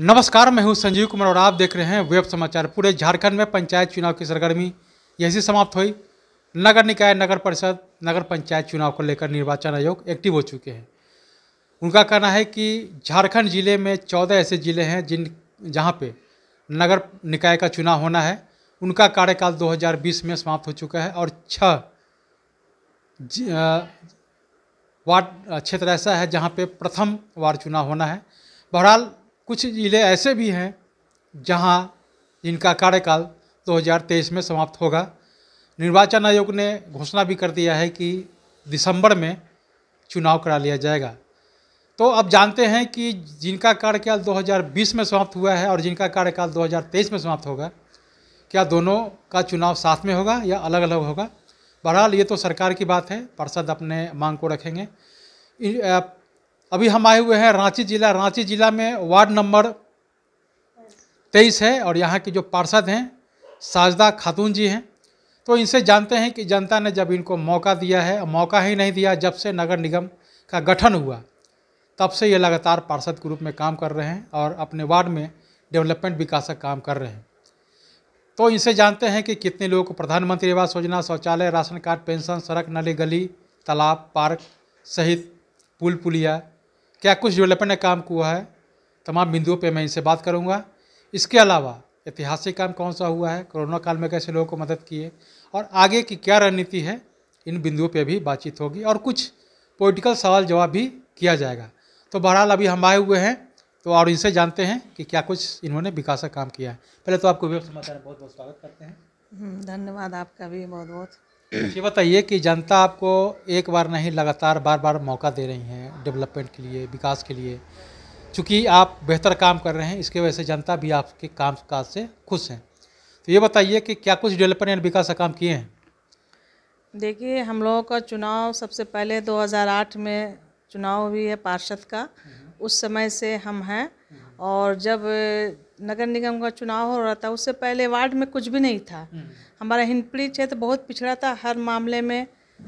नमस्कार मैं हूं संजीव कुमार और आप देख रहे हैं वेब समाचार पूरे झारखंड में पंचायत चुनाव की सरगर्मी यही समाप्त हुई नगर निकाय नगर परिषद नगर पंचायत चुनाव को लेकर निर्वाचन आयोग एक्टिव हो चुके हैं उनका कहना है कि झारखंड जिले में चौदह ऐसे ज़िले हैं जिन जहाँ पे नगर निकाय का चुनाव होना है उनका कार्यकाल 2020 में समाप्त हो चुका है और छः वार्ड क्षेत्र ऐसा है जहाँ पे प्रथम वार्ड चुनाव होना है बहरहाल कुछ ज़िले ऐसे भी हैं जहाँ इनका कार्यकाल 2023 में समाप्त होगा निर्वाचन आयोग ने घोषणा भी कर दिया है कि दिसंबर में चुनाव करा लिया जाएगा तो अब जानते हैं कि जिनका कार्यकाल 2020 में समाप्त हुआ है और जिनका कार्यकाल 2023 में समाप्त होगा क्या दोनों का चुनाव साथ में होगा या अलग अलग होगा बहरहाल ये तो सरकार की बात है पार्षद अपने मांग को रखेंगे अभी हम आए हुए हैं रांची ज़िला रांची ज़िला में वार्ड नंबर तेईस है और यहाँ के जो पार्षद हैं साजदा खातून जी हैं तो इनसे जानते हैं कि जनता ने जब इनको मौका दिया है मौका ही नहीं दिया जब से नगर निगम का गठन हुआ तब से ये लगातार पार्षद के रूप में काम कर रहे हैं और अपने वार्ड में डेवलपमेंट विकास का काम कर रहे हैं तो इनसे जानते हैं कि कितने लोगों को प्रधानमंत्री आवास योजना शौचालय राशन कार्ड पेंशन सड़क नली गली तालाब पार्क सहित पुल पुलिया क्या कुछ डेवलपमेंट ने काम हुआ है तमाम बिंदुओं पे मैं इनसे बात करूंगा इसके अलावा ऐतिहासिक काम कौन सा हुआ है कोरोना काल में कैसे लोगों को मदद की है और आगे की क्या रणनीति है इन बिंदुओं पे भी बातचीत होगी और कुछ पॉलिटिकल सवाल जवाब भी किया जाएगा तो बहरहाल अभी हम आए हुए हैं तो और इनसे जानते हैं कि क्या कुछ इन्होंने विकास का काम किया है पहले तो आपको बहुत बहुत स्वागत करते हैं हम्म, धन्यवाद आपका भी बहुत बहुत हम्म। ये बताइए कि जनता आपको एक बार नहीं लगातार बार बार मौका दे रही है डेवलपमेंट के लिए विकास के लिए चूँकि आप बेहतर काम कर रहे हैं इसके वजह से जनता भी आपके काम काज से खुश हैं तो ये बताइए कि क्या कुछ डेवलपमेंट एंड विकास का काम किए हैं देखिए हम लोगों का चुनाव सबसे पहले 2008 में चुनाव हुई है पार्षद का हम्म। उस समय से हम हैं और जब नगर निगम का चुनाव हो रहा था उससे पहले वार्ड में कुछ भी नहीं था हम्म। हमारा हिंदपीढ़ी क्षेत्र तो बहुत पिछड़ा था हर मामले में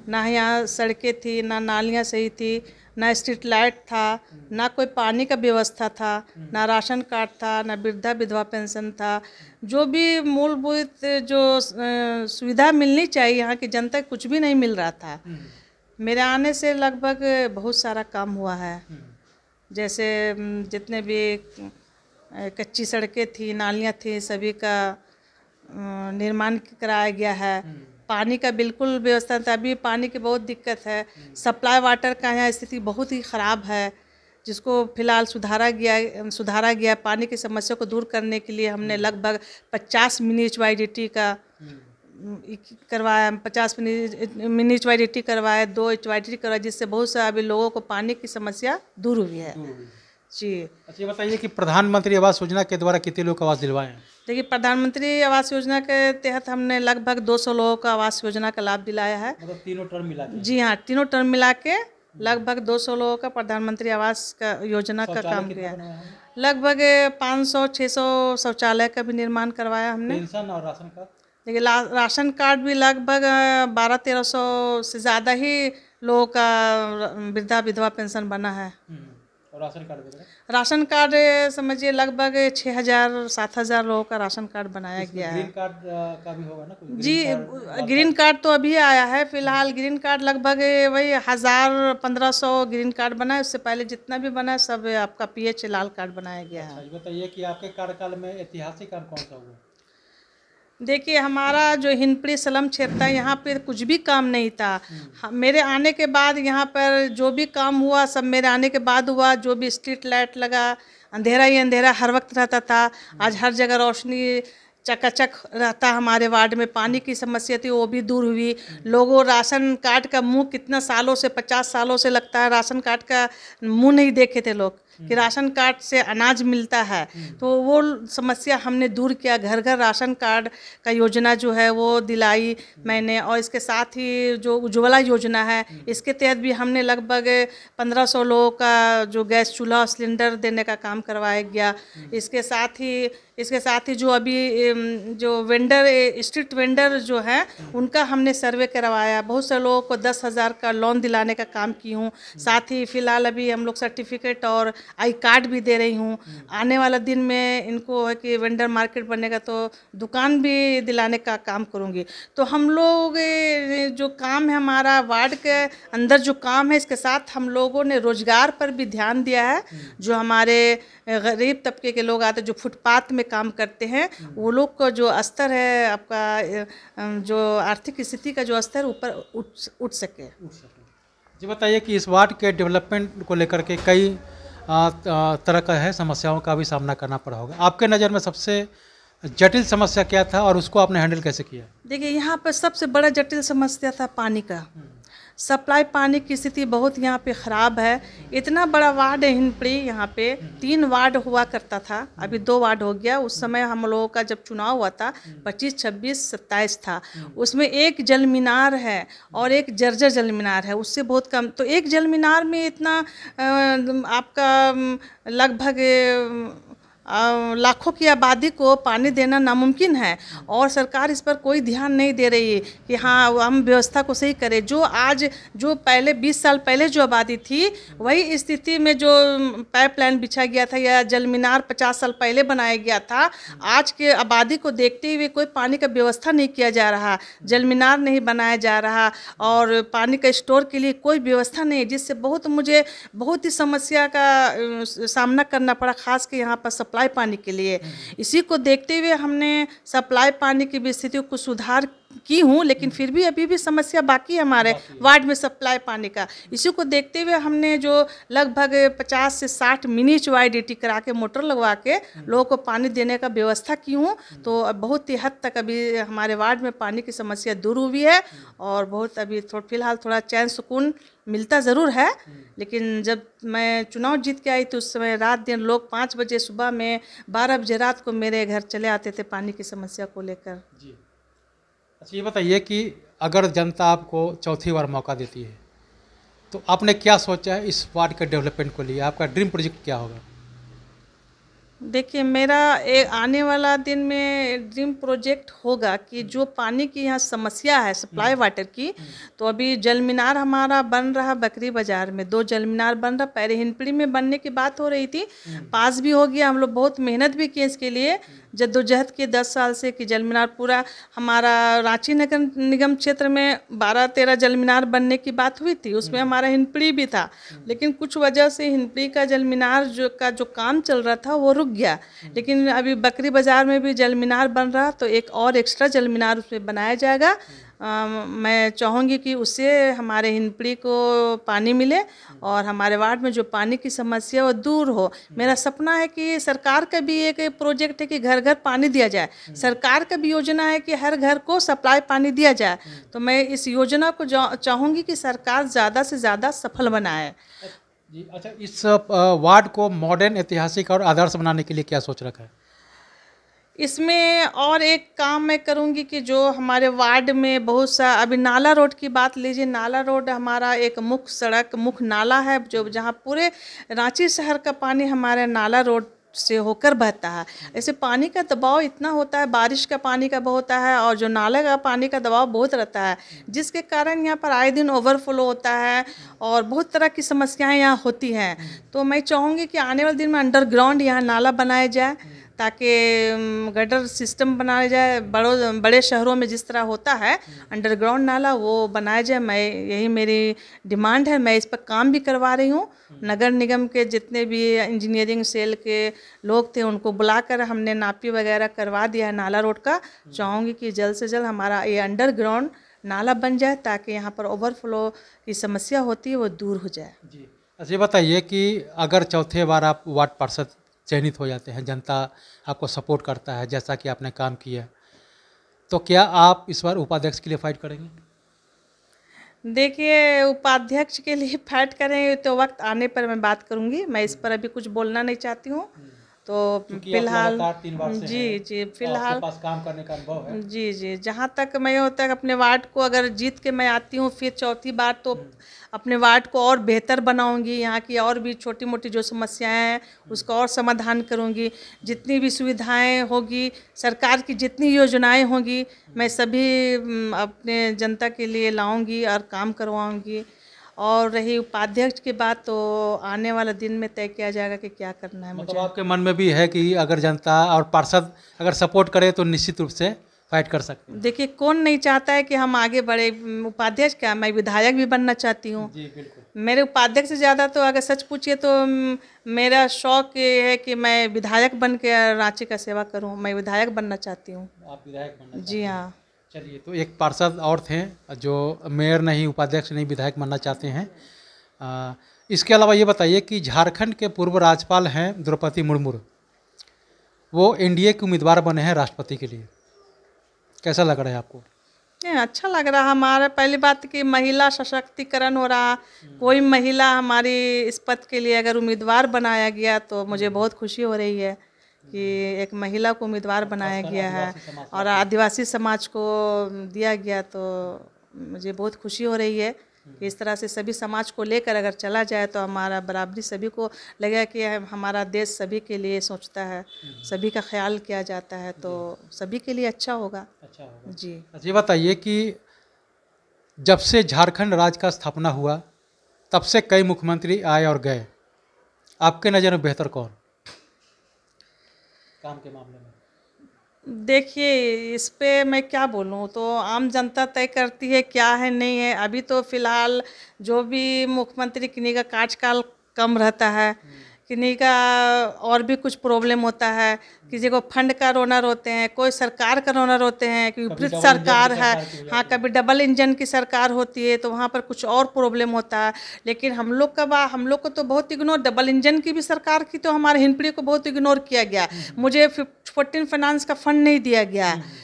ना यहाँ सड़कें थी ना नालियाँ सही थी ना स्ट्रीट लाइट था ना कोई पानी का व्यवस्था था हम्म। ना राशन कार्ड था ना वृद्धा विधवा पेंशन था जो भी मूलभूत जो सुविधा मिलनी चाहिए यहाँ की जनता कुछ भी नहीं मिल रहा था हम्म। मेरे आने से लगभग बहुत सारा काम हुआ है जैसे जितने भी कच्ची सड़कें थी नालियाँ थी सभी का निर्माण कराया गया है हम्म। पानी का बिल्कुल व्यवस्था था अभी पानी की बहुत दिक्कत है हम्म। सप्लाई वाटर का यहाँ स्थिति बहुत ही ख़राब है जिसको फिलहाल सुधारा गया सुधारा गया पानी की समस्या को दूर करने के लिए हमने हम्म। लगभग 50 मिनी एच वाई टी का करवाया पचास mini mini H Y D T करवाया दो एच वाई डी करवाया जिससे बहुत सारे अभी लोगों को पानी की समस्या दूर हुई है जी अच्छा ये बताइए कि प्रधानमंत्री आवास योजना के द्वारा कितने लोग आवास दिलवाए हैं देखिए प्रधानमंत्री आवास योजना के तहत हमने लगभग 200 लोगों को आवास योजना का लाभ दिलाया है मतलब तीनों टर्म मिला जी हाँ तीनों टर्म मिला के हम्म। लगभग 200 लोगों का प्रधानमंत्री आवास का योजना का काम किया लगभग 500-600 शौचालय का भी निर्माण करवाया हमने पेंशन और राशन कार्ड देखिए राशन कार्ड भी लगभग बारह तेरह सौ से ज़्यादा ही लोगों का वृद्धा विधवा पेंशन बना है हम्म। राशन कार्ड राशन समझिए लगभग छः हज़ार सात हज़ार लोगों का राशन कार्ड बनाया गया है जी ग्रीन कार्ड तो अभी आया है फिलहाल ग्रीन कार्ड लगभग वही हज़ार पंद्रह सौ ग्रीन कार्ड बना है उससे पहले जितना भी बना है सब आपका पीएच लाल कार्ड बनाया गया अच्छा, है बताइए कि आपके कार्यकाल में ऐतिहासिक कार्ड कौन सा हुआ देखिए हमारा जो हिंदपड़ी सलम क्षेत्र था यहाँ पर कुछ भी काम नहीं था हाँ, मेरे आने के बाद यहाँ पर जो भी काम हुआ सब मेरे आने के बाद हुआ जो भी स्ट्रीट लाइट लगा अंधेरा ही अंधेरा हर वक्त रहता था आज हर जगह रोशनी चकाचक रहता हमारे वार्ड में पानी की समस्या थी वो भी दूर हुई लोगों राशन कार्ड का मुंह कितना सालों से पचास सालों से लगता है राशन कार्ड का मुंह नहीं देखे थे लोग कि हम्म। राशन कार्ड से अनाज मिलता है हम्म। तो वो समस्या हमने दूर किया घर घर राशन कार्ड का योजना जो है वो दिलाई हम्म। मैंने और इसके साथ ही जो उज्ज्वला योजना है इसके तहत भी हमने लगभग 1500 लोगों का जो गैस चूल्हा सिलेंडर देने का काम करवाया गया इसके साथ ही इसके साथ ही जो अभी जो वेंडर स्ट्रीट वेंडर जो है उनका हमने सर्वे करवाया बहुत से लोगों को दस हज़ार का लोन दिलाने का काम की हूँ साथ ही फ़िलहाल अभी हम लोग सर्टिफिकेट और आई कार्ड भी दे रही हूँ आने वाला दिन में इनको है कि वेंडर मार्केट बनेगा तो दुकान भी दिलाने का काम करूँगी तो हम लोग जो काम है हमारा वार्ड के अंदर जो काम है इसके साथ हम लोगों ने रोज़गार पर भी ध्यान दिया है जो हमारे गरीब तबके के लोग आते जो फुटपाथ में काम करते हैं वो लोग का जो स्तर है आपका जो आर्थिक स्थिति का जो स्तर ऊपर उठ उठ सके जी बताइए कि इस वार्ड के डेवलपमेंट को लेकर के कई तरह का है समस्याओं का भी सामना करना पड़ा होगा आपके नज़र में सबसे जटिल समस्या क्या था और उसको आपने हैंडल कैसे किया देखिए यहाँ पर सबसे बड़ा जटिल समस्या था पानी का हम्म। सप्लाई पानी की स्थिति बहुत यहाँ पे ख़राब है इतना बड़ा वार्ड है हिंदपड़ी यहाँ पे तीन वार्ड हुआ करता था अभी दो वार्ड हो गया उस समय हम लोगों का जब चुनाव हुआ था 25, 26, 27 था उसमें एक जल मीनार है और एक जर्जर जल मीनार है उससे बहुत कम तो एक जल मीनार में इतना आपका लगभग लाखों की आबादी को पानी देना नामुमकिन है और सरकार इस पर कोई ध्यान नहीं दे रही है कि हाँ हम व्यवस्था को सही करें जो आज जो पहले 20 साल पहले जो आबादी थी वही स्थिति में जो पाइपलाइन बिछा गया था या जल मीनार पचास साल पहले बनाया गया था आज के आबादी को देखते हुए कोई पानी का व्यवस्था नहीं किया जा रहा जल मीनार नहीं बनाया जा रहा और पानी का स्टोर के लिए कोई व्यवस्था नहीं जिससे बहुत मुझे बहुत ही समस्या का सामना करना पड़ा खास के यहाँ पर सप्लाई सप्लाई पानी के लिए इसी को देखते हुए हमने सप्लाई पानी की भी स्थिति को सुधार की हूँ लेकिन फिर भी अभी भी समस्या बाकी है हमारे वार्ड में सप्लाई पानी का इसी को देखते हुए हमने जो लगभग पचास से साठ मिनी वाई डी करा के मोटर लगवा के लोगों को पानी देने का व्यवस्था की हूँ तो बहुत ही हद तक अभी हमारे वार्ड में पानी की समस्या दूर हुई है और बहुत अभी थोड़ा फिलहाल थोड़ा चैन सुकून मिलता ज़रूर है लेकिन जब मैं चुनाव जीत के आई तो उस समय रात दिन लोग पाँच बजे सुबह में बारह बजे रात को मेरे घर चले आते थे पानी की समस्या को लेकर अच्छा ये बताइए कि अगर जनता आपको चौथी बार मौका देती है तो आपने क्या सोचा है इस वार्ड के डेवलपमेंट को लिए आपका ड्रीम प्रोजेक्ट क्या होगा देखिए मेरा एक आने वाला दिन में ड्रीम प्रोजेक्ट होगा कि जो पानी की यहाँ समस्या है सप्लाई हम्म। वाटर की तो अभी जल मीनार हमारा बन रहा बकरी बाजार में दो जल मीनार बन रहा पहले हिंदपीढ़ी में बनने की बात हो रही थी हम्म। पास भी हो गया हम लोग बहुत मेहनत भी किए इसके लिए जद्दोजहद की दस साल से कि जल मीनार पूरा हमारा रांची नगर निगम क्षेत्र में बारह तेरह जल मीनार बनने की बात हुई थी उसमें हम्म। हमारा हिंदपड़ी भी था हम्म। लेकिन कुछ वजह से हिंदपड़ी का जल मीनार जो का जो काम चल रहा था वो रुक गया हम्म। लेकिन अभी बकरी बाज़ार में भी जल मीनार बन रहा तो एक और एक्स्ट्रा जल मीनार उसमें बनाया जाएगा मैं चाहूँगी कि उससे हमारे हिंदपीढ़ी को पानी मिले और हमारे वार्ड में जो पानी की समस्या वो दूर हो मेरा सपना है कि सरकार का भी एक प्रोजेक्ट है कि घर घर पानी दिया जाए सरकार का भी योजना है कि हर घर को सप्लाई पानी दिया जाए तो मैं इस योजना को चाहूँगी कि सरकार ज़्यादा से ज़्यादा सफल बनाए जी अच्छा इस वार्ड को मॉडर्न ऐतिहासिक और आदर्श बनाने के लिए क्या सोच रखा है इसमें और एक काम मैं करूँगी कि जो हमारे वार्ड में बहुत सा अभी नाला रोड की बात लीजिए नाला रोड हमारा एक मुख्य सड़क मुख्य नाला है जो जहाँ पूरे रांची शहर का पानी हमारे नाला रोड से होकर बहता है ऐसे पानी का दबाव इतना होता है बारिश का पानी का बहुत है और जो नाले का पानी का दबाव बहुत रहता है जिसके कारण यहाँ पर आए दिन ओवरफ्लो होता है और बहुत तरह की समस्याएं यहाँ होती हैं तो मैं चाहूँगी कि आने वाले दिन में अंडरग्राउंड यहाँ नाला बनाया जाए ताकि गटर सिस्टम बनाया जाए बड़ो बड़े शहरों में जिस तरह होता है अंडरग्राउंड नाला वो बनाया जाए मैं यही मेरी डिमांड है मैं इस पर काम भी करवा रही हूँ नगर निगम के जितने भी इंजीनियरिंग सेल के लोग थे उनको बुलाकर हमने नापी वगैरह करवा दिया है नाला रोड का चाहूँगी कि जल्द से जल्द हमारा ये अंडरग्राउंड नाला बन जाए ताकि यहाँ पर ओवरफ्लो की समस्या होती है वो दूर हो जाए जी अच्छा बताइए कि अगर चौथे बार आप वार्ड पार्षद चयनित हो जाते हैं जनता आपको सपोर्ट करता है जैसा कि आपने काम किया तो क्या आप इस बार उपाध्यक्ष के लिए फाइट करेंगे देखिए उपाध्यक्ष के लिए फाइट करेंगे तो वक्त आने पर मैं बात करूंगी मैं इस पर अभी कुछ बोलना नहीं चाहती हूँ तो फिलहाल जी जी फिलहाल काम करने का अनुभव है जी जी जहाँ तक मैं होता है अपने वार्ड को अगर जीत के मैं आती हूँ फिर चौथी बार तो हम्म। अपने वार्ड को और बेहतर बनाऊंगी यहाँ की और भी छोटी मोटी जो समस्याएं हैं हम्म। उसका और समाधान करूँगी जितनी भी सुविधाएं होगी सरकार की जितनी योजनाएं होंगी हम्म। मैं सभी अपने जनता के लिए लाऊंगी और काम करवाऊंगी और रही उपाध्यक्ष की बात तो आने वाला दिन में तय किया जाएगा कि क्या करना है मतलब मुझे आपके मन में भी है कि अगर जनता और पार्षद अगर सपोर्ट करे तो निश्चित रूप से फाइट कर सकते देखिए कौन नहीं चाहता है कि हम आगे बढ़े उपाध्यक्ष क्या मैं विधायक भी बनना चाहती हूँ मेरे उपाध्यक्ष से ज़्यादा तो अगर सच पूछिए तो मेरा शौक ये है कि मैं विधायक बन के रांची का सेवा करूँ मैं विधायक बनना चाहती हूँ जी हाँ चलिए तो एक पार्षद और थे जो मेयर नहीं उपाध्यक्ष नहीं विधायक बनना चाहते हैं आ, इसके अलावा ये बताइए कि झारखंड के पूर्व राज्यपाल हैं द्रौपदी मुर्मू वो एनडीए के उम्मीदवार बने हैं राष्ट्रपति के लिए कैसा लग रहा है आपको अच्छा लग रहा हमारा पहली बात कि महिला सशक्तिकरण हो रहा कोई महिला हमारी इस पद के लिए अगर उम्मीदवार बनाया गया तो मुझे हम्म। बहुत खुशी हो रही है कि एक महिला को उम्मीदवार बनाया गया है और आदिवासी समाज को दिया गया तो मुझे बहुत खुशी हो रही है कि इस तरह से सभी समाज को लेकर अगर चला जाए तो हमारा बराबरी सभी को लगे कि हमारा देश सभी के लिए सोचता है हम्म। सभी का ख्याल किया जाता है तो सभी के लिए अच्छा होगा अच्छा होगा जी अच्छा, ये बताइए कि जब से झारखंड राज्य का स्थापना हुआ तब से कई मुख्यमंत्री आए और गए आपके नज़र में बेहतर कौन काम के मामले में देखिए इस पर मैं क्या बोलूँ तो आम जनता तय करती है क्या है नहीं है अभी तो फिलहाल जो भी मुख्यमंत्री किन्हीं का कार्यकाल कम रहता है हम्म। किन्हीं का और भी कुछ प्रॉब्लम होता है किसी को फंड का रोनर होते हैं कोई सरकार का रोनर होते हैं कि विपरीत सरकार है हाँ कभी डबल इंजन की सरकार होती है तो वहाँ पर कुछ और प्रॉब्लम होता है लेकिन हम लोग का हम लोग को तो बहुत इग्नोर डबल इंजन की भी सरकार की तो हमारे हिंदपीढ़ी को बहुत इग्नोर किया गया हम्म। मुझे फोर्टीन फाइनेंस का फंड नहीं दिया गया हम्म।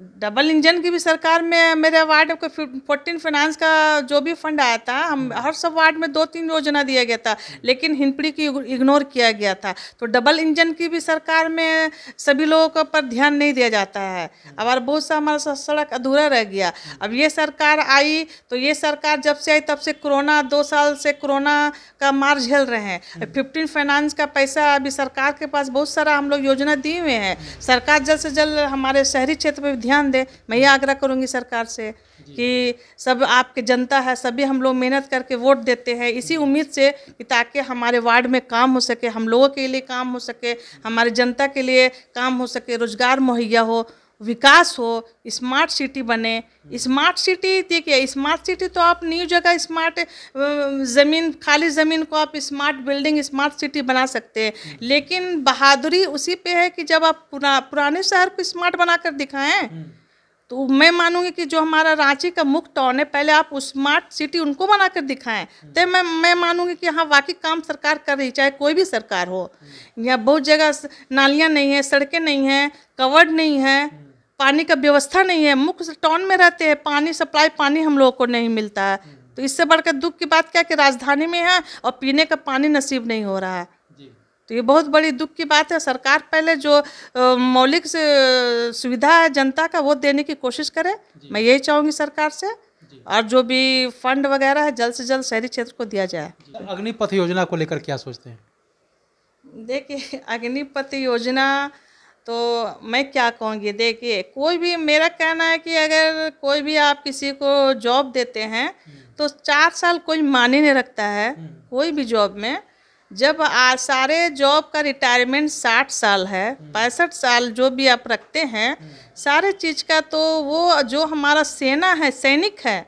डबल इंजन की भी सरकार में मेरे वार्ड को फोर्टीन फाइनेंस का जो भी फंड आया था हम हम्म। हर सब वार्ड में दो तीन योजना दिया गया था हम्म। लेकिन हिंपड़ी की इग्नोर किया गया था तो डबल इंजन की भी सरकार में सभी लोगों के पर ध्यान नहीं दिया जाता है और हम्म। बहुत सा हमारा सड़क अधूरा रह गया अब ये सरकार आई तो ये सरकार जब से आई तब से कोरोना दो साल से कोरोना का मार झेल रहे हैं फिफ्टीन फाइनेंस का पैसा अभी सरकार के पास बहुत सारा हम लोग योजना दिए हुए हैं सरकार जल्द से जल्द हमारे शहरी क्षेत्र में ध्यान दे मैं ये आग्रह करूंगी सरकार से कि सब आपके जनता है सभी हम लोग मेहनत करके वोट देते हैं इसी उम्मीद से कि ताकि हमारे वार्ड में काम हो सके हम लोगों के लिए काम हो सके हमारे जनता के लिए काम हो सके रोज़गार मुहैया हो विकास हो स्मार्ट सिटी बने स्मार्ट सिटी देखिए स्मार्ट सिटी तो आप न्यू जगह स्मार्ट ज़मीन खाली ज़मीन को आप स्मार्ट बिल्डिंग स्मार्ट सिटी बना सकते हैं लेकिन बहादुरी उसी पे है कि जब आप पुरा पुराने शहर को स्मार्ट बनाकर दिखाएं तो मैं मानूंगी कि जो हमारा रांची का मुख्य टाउन है पहले आप स्मार्ट सिटी उनको बनाकर दिखाएं तो मैं मैं मानूंगी कि हाँ वाकई काम सरकार कर रही चाहे कोई भी सरकार हो या बहुत जगह नालियाँ नहीं है सड़कें नहीं हैं कवर्ड नहीं है पानी का व्यवस्था नहीं है मुख्य टाउन में रहते हैं पानी सप्लाई पानी हम लोगों को नहीं मिलता है तो इससे बढ़कर दुख की बात क्या कि राजधानी में है और पीने का पानी नसीब नहीं हो रहा है तो ये बहुत बड़ी दुख की बात है सरकार पहले जो मौलिक सुविधा है जनता का वो देने की कोशिश करे मैं यही चाहूँगी सरकार से और जो भी फंड वगैरह है जल्द से जल्द शहरी क्षेत्र को दिया जाए तो अग्निपथ योजना को लेकर क्या सोचते हैं देखिए अग्निपथ योजना तो मैं क्या कहूँगी देखिए कोई भी मेरा कहना है कि अगर कोई भी आप किसी को जॉब देते हैं हम्म। तो चार साल कोई माने नहीं रखता है हम्म। कोई भी जॉब में जब आ, सारे जॉब का रिटायरमेंट साठ साल है हम्म। पैंसठ साल जो भी आप रखते हैं सारे चीज़ का तो वो जो हमारा सेना है सैनिक है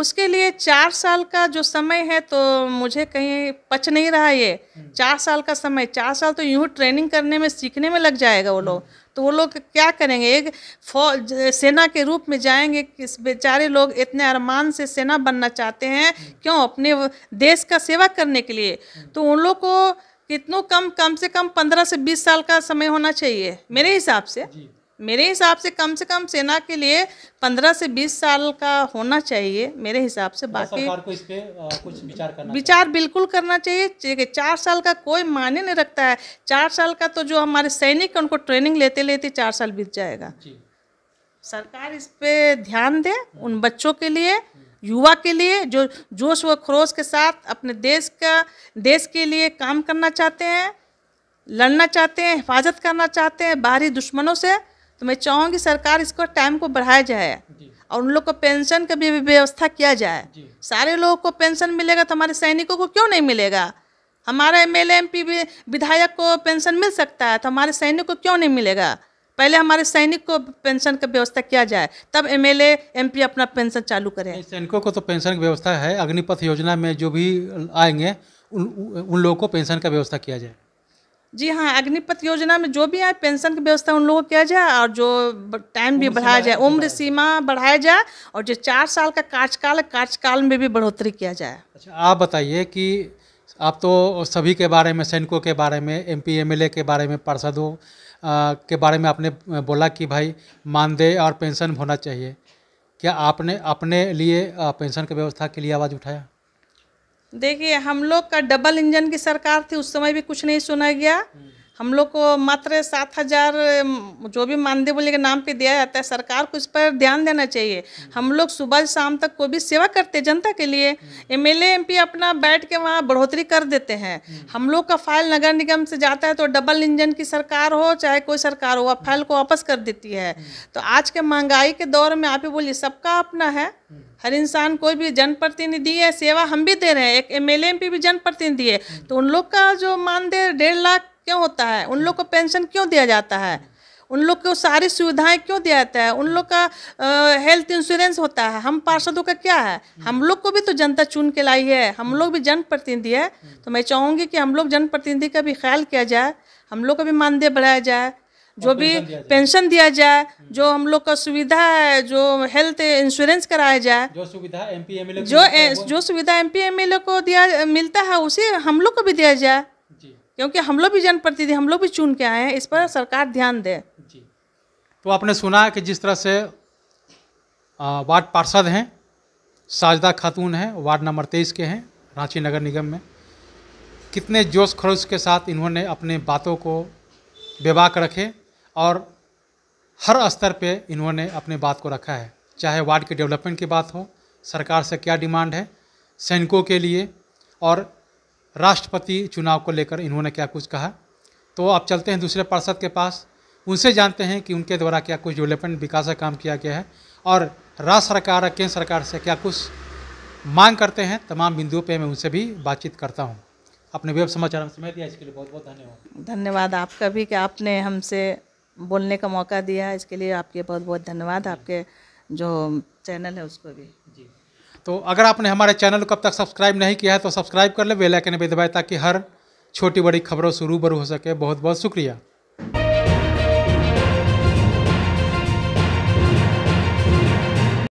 उसके लिए चार साल का जो समय है तो मुझे कहीं पच नहीं रहा ये हम्म। चार साल का समय चार साल तो यूँ ट्रेनिंग करने में सीखने में लग जाएगा वो लोग हम्म। तो वो लोग क्या करेंगे एक फौज सेना के रूप में जाएंगे किस बेचारे लोग इतने अरमान से सेना बनना चाहते हैं हम्म। क्यों अपने देश का सेवा करने के लिए तो उन लोग को कितनों कम कम से कम पंद्रह से बीस साल का समय होना चाहिए मेरे हिसाब से मेरे हिसाब से कम से कम सेना के लिए पंद्रह से बीस साल का होना चाहिए मेरे हिसाब से बाकी सरकार को इस पे कुछ विचार करना विचार बिल्कुल करना चाहिए चार साल का कोई मायने नहीं रखता है चार साल का तो जो हमारे सैनिक उनको ट्रेनिंग लेते लेते चार साल बीत जाएगा सरकार इस पर ध्यान दे उन बच्चों के लिए युवा के लिए जो जोश व खरोश के साथ अपने देश का देश के लिए काम करना चाहते हैं लड़ना चाहते हैं हिफाजत करना चाहते हैं बाहरी दुश्मनों से तो मैं चाहूँगी सरकार इसको टाइम को बढ़ाया जाए और उन लोग को पेंशन का भी व्यवस्था किया जाए सारे लोगों को पेंशन मिलेगा तो हमारे सैनिकों को क्यों नहीं मिलेगा हमारा एम एल विधायक को पेंशन मिल सकता है तो हमारे सैनिक को क्यों नहीं मिलेगा पहले हमारे सैनिक को पेंशन का व्यवस्था किया जाए तब एम एल अपना पेंशन चालू करें सैनिकों को तो पेंशन की व्यवस्था है अग्निपथ योजना में जो भी आएंगे उन उन लोगों को पेंशन का व्यवस्था किया जाए जी हाँ अग्निपथ योजना में जो भी आए पेंशन की व्यवस्था उन लोगों को किया जाए और जो टाइम भी बढ़ाया जाए उम्र सीमा बढ़ाया जाए और जो चार साल का कार्यकाल है कार्यकाल में भी बढ़ोतरी किया जाए अच्छा आप बताइए कि आप तो सभी के बारे में सैनिकों के बारे में एम पी के बारे में पार्षदों के बारे में आपने बोला कि भाई मानदेय और पेंशन होना चाहिए क्या आपने अपने लिए पेंशन की व्यवस्था के लिए आवाज़ उठाया देखिए हम लोग का डबल इंजन की सरकार थी उस समय भी कुछ नहीं सुना गया हम लोग को मात्र सात हज़ार जो भी मानदेय बोले के नाम पे दिया जाता है सरकार को इस पर ध्यान देना चाहिए हम लोग सुबह शाम तक कोई भी सेवा करते जनता के लिए एम एल एमपी अपना बैठ के वहाँ बढ़ोतरी कर देते हैं हम लोग का फाइल नगर निगम से जाता है तो डबल इंजन की सरकार हो चाहे कोई सरकार हो वह फाइल को वापस कर देती है तो आज के महंगाई के दौर में आप ही बोलिए सबका अपना है हर इंसान कोई भी जनप्रतिनिधि है सेवा हम भी दे रहे हैं एक एम एल एम पी भी जनप्रतिनिधि है तो उन लोग का जो मानदेय डेढ़ लाख क्यों होता है उन लोग को पेंशन क्यों दिया जाता है उन लोग को सारी सुविधाएं क्यों दिया जाता है उन लोग का आ, हेल्थ इंश्योरेंस होता है हम पार्षदों का क्या है हम लोग को भी तो जनता चुन के लाई है हम लोग भी जनप्रतिनिधि है तो मैं चाहूँगी कि हम लोग जनप्रतिनिधि का भी ख्याल किया जाए हम लोग का भी मानदेय बढ़ाया जाए जो भी पेंशन दिया जाए जो हम लोग का सुविधा है जो हेल्थ इंश्योरेंस कराया जाए जो सुविधा एम पी एम एल जो जो सुविधा एम पी एम एल को दिया मिलता है उसे हम लोग को भी दिया जाए क्योंकि हम लोग भी जनप्रतिनिधि हम लोग भी चुन के आए हैं इस पर सरकार ध्यान दे जी तो आपने सुना है कि जिस तरह से वार्ड पार्षद हैं साजदा खातून हैं वार्ड नंबर तेईस के हैं रांची नगर निगम में कितने जोश खरोश के साथ इन्होंने अपने बातों को बेबाक रखे और हर स्तर पे इन्होंने अपने बात को रखा है चाहे वार्ड के डेवलपमेंट की बात हो सरकार से क्या डिमांड है सैनिकों के लिए और राष्ट्रपति चुनाव को लेकर इन्होंने क्या कुछ कहा तो आप चलते हैं दूसरे पार्षद के पास उनसे जानते हैं कि उनके द्वारा क्या कुछ डेवलपमेंट विकास का काम किया गया है और राज्य सरकार और केंद्र सरकार से क्या कुछ मांग करते हैं तमाम बिंदुओं पे मैं उनसे भी बातचीत करता हूँ अपने वेब समाचार में समय दिया इसके लिए बहुत बहुत धन्यवाद धन्यवाद आपका भी कि आपने हमसे बोलने का मौका दिया इसके लिए आपके बहुत बहुत धन्यवाद आपके जो चैनल है उसको भी जी तो अगर आपने हमारे चैनल को अब तक सब्सक्राइब नहीं किया है तो सब्सक्राइब कर ले बेल आइकन भी दबाए ताकि हर छोटी बड़ी खबरों से रूबरू हो सके बहुत बहुत शुक्रिया